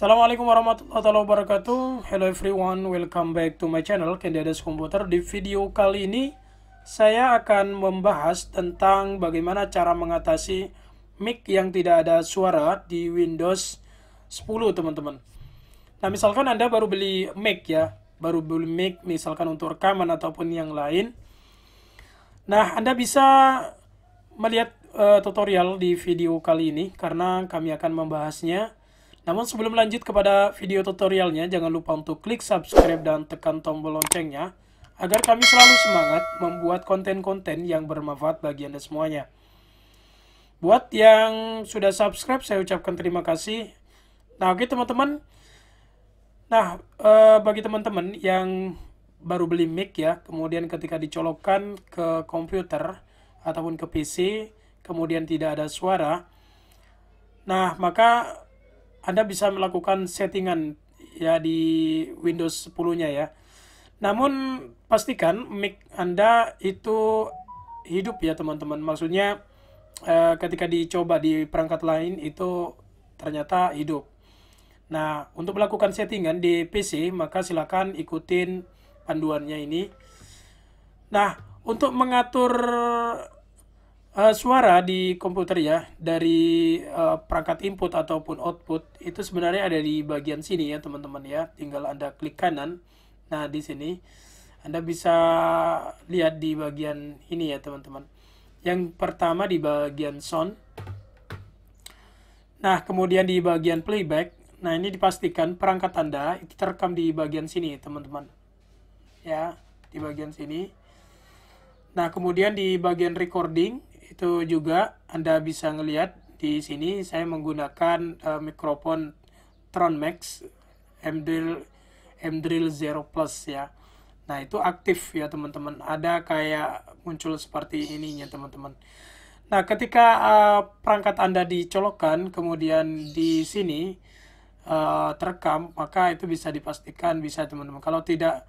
Assalamualaikum warahmatullahi wabarakatuh Hello everyone, welcome back to my channel Kendiades Komputer Di video kali ini saya akan membahas tentang bagaimana cara mengatasi mic yang tidak ada suara di Windows 10 teman-teman Nah misalkan Anda baru beli mic ya Baru beli mic misalkan untuk rekaman ataupun yang lain Nah Anda bisa melihat uh, tutorial di video kali ini Karena kami akan membahasnya namun sebelum lanjut kepada video tutorialnya, jangan lupa untuk klik subscribe dan tekan tombol loncengnya, agar kami selalu semangat membuat konten-konten yang bermanfaat bagi Anda semuanya. Buat yang sudah subscribe, saya ucapkan terima kasih. Nah, oke teman-teman. Nah, eh, bagi teman-teman yang baru beli mic ya, kemudian ketika dicolokkan ke komputer ataupun ke PC, kemudian tidak ada suara, nah maka anda bisa melakukan settingan ya di Windows 10-nya ya. Namun pastikan mic Anda itu hidup ya teman-teman. Maksudnya eh, ketika dicoba di perangkat lain itu ternyata hidup. Nah, untuk melakukan settingan di PC maka silakan ikutin panduannya ini. Nah, untuk mengatur Eh, suara di komputer ya dari uh, perangkat input ataupun output itu sebenarnya ada di bagian sini ya teman-teman ya tinggal anda klik kanan nah di sini anda bisa lihat di bagian ini ya teman-teman yang pertama di bagian sound nah kemudian di bagian playback nah ini dipastikan perangkat anda terekam di bagian sini teman-teman ya di bagian sini nah kemudian di bagian recording itu juga Anda bisa melihat di sini saya menggunakan uh, mikrofon Tron Max M-Drill M-Drill Zero Plus ya. Nah, itu aktif ya teman-teman. Ada kayak muncul seperti ininya teman-teman. Nah, ketika uh, perangkat Anda dicolokkan kemudian di sini uh, terekam, maka itu bisa dipastikan bisa teman-teman. Kalau tidak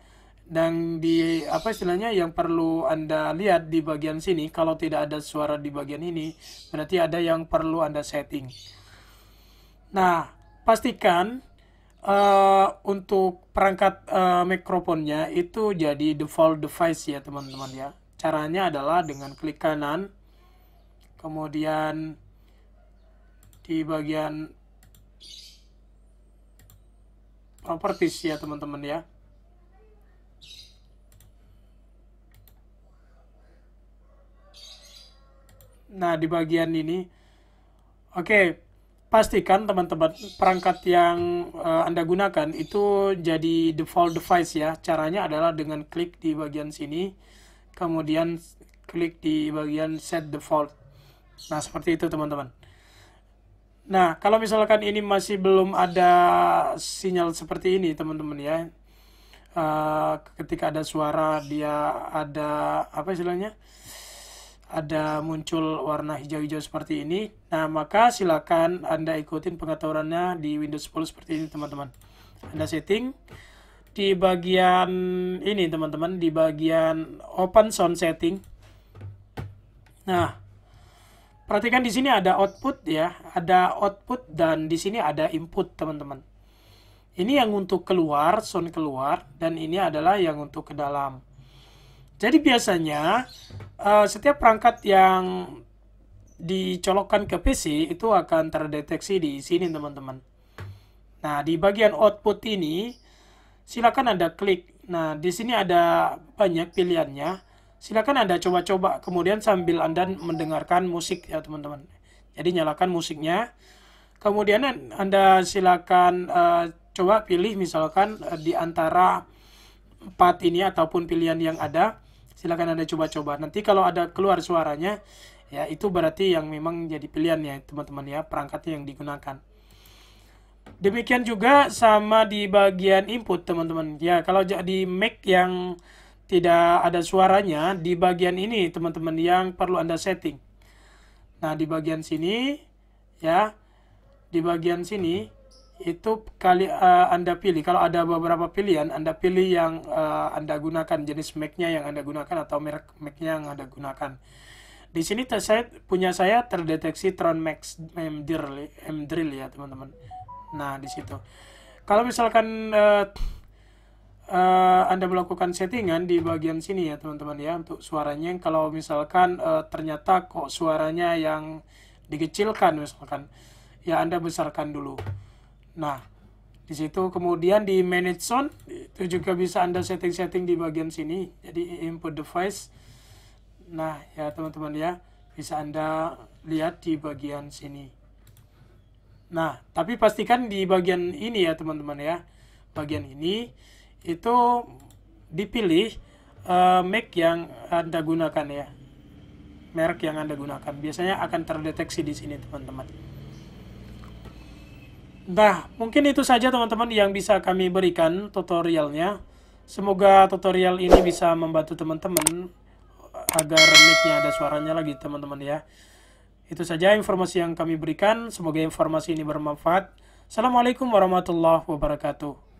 dan di apa istilahnya yang perlu Anda lihat di bagian sini kalau tidak ada suara di bagian ini berarti ada yang perlu Anda setting. Nah, pastikan uh, untuk perangkat uh, mikrofonnya itu jadi default device ya teman-teman ya. Caranya adalah dengan klik kanan kemudian di bagian properties ya teman-teman ya. Nah, di bagian ini, oke, okay, pastikan teman-teman perangkat yang uh, Anda gunakan itu jadi default device ya. Caranya adalah dengan klik di bagian sini, kemudian klik di bagian set default. Nah, seperti itu teman-teman. Nah, kalau misalkan ini masih belum ada sinyal seperti ini teman-teman ya. Uh, ketika ada suara dia ada apa istilahnya? ada muncul warna hijau-hijau seperti ini. Nah, maka silakan Anda ikutin pengaturannya di Windows 10 seperti ini, teman-teman. Anda setting di bagian ini, teman-teman, di bagian Open Sound Setting. Nah, perhatikan di sini ada output ya, ada output dan di sini ada input, teman-teman. Ini yang untuk keluar, sound keluar, dan ini adalah yang untuk ke dalam. Jadi biasanya uh, setiap perangkat yang dicolokkan ke PC itu akan terdeteksi di sini teman-teman. Nah di bagian output ini silakan anda klik. Nah di sini ada banyak pilihannya. Silakan anda coba-coba kemudian sambil anda mendengarkan musik ya teman-teman. Jadi nyalakan musiknya. Kemudian anda silakan uh, coba pilih misalkan uh, di antara empat ini ataupun pilihan yang ada Silakan Anda coba-coba. Nanti kalau ada keluar suaranya, ya itu berarti yang memang jadi pilihan ya teman-teman ya, perangkatnya yang digunakan. Demikian juga sama di bagian input teman-teman. Ya, kalau di mic yang tidak ada suaranya, di bagian ini teman-teman yang perlu Anda setting. Nah, di bagian sini ya, di bagian sini itu kali uh, Anda pilih. Kalau ada beberapa pilihan, Anda pilih yang uh, Anda gunakan, jenis Mac-nya yang Anda gunakan atau merek Mac-nya yang Anda gunakan. Di sini saya punya saya terdeteksi Tron Max M Drill, M Drill ya, teman-teman. Nah, di situ. Kalau misalkan uh, uh, Anda melakukan settingan di bagian sini ya, teman-teman ya, untuk suaranya kalau misalkan uh, ternyata kok suaranya yang dikecilkan misalkan, ya Anda besarkan dulu. Nah, di situ kemudian di manage sound itu juga bisa Anda setting-setting di bagian sini. Jadi input device. Nah, ya teman-teman ya, bisa Anda lihat di bagian sini. Nah, tapi pastikan di bagian ini ya teman-teman ya. Bagian ini itu dipilih uh, eh, mic yang Anda gunakan ya. Merek yang Anda gunakan biasanya akan terdeteksi di sini teman-teman. Nah, mungkin itu saja teman-teman yang bisa kami berikan tutorialnya. Semoga tutorial ini bisa membantu teman-teman agar mic-nya ada suaranya lagi teman-teman ya. Itu saja informasi yang kami berikan. Semoga informasi ini bermanfaat. Assalamualaikum warahmatullahi wabarakatuh.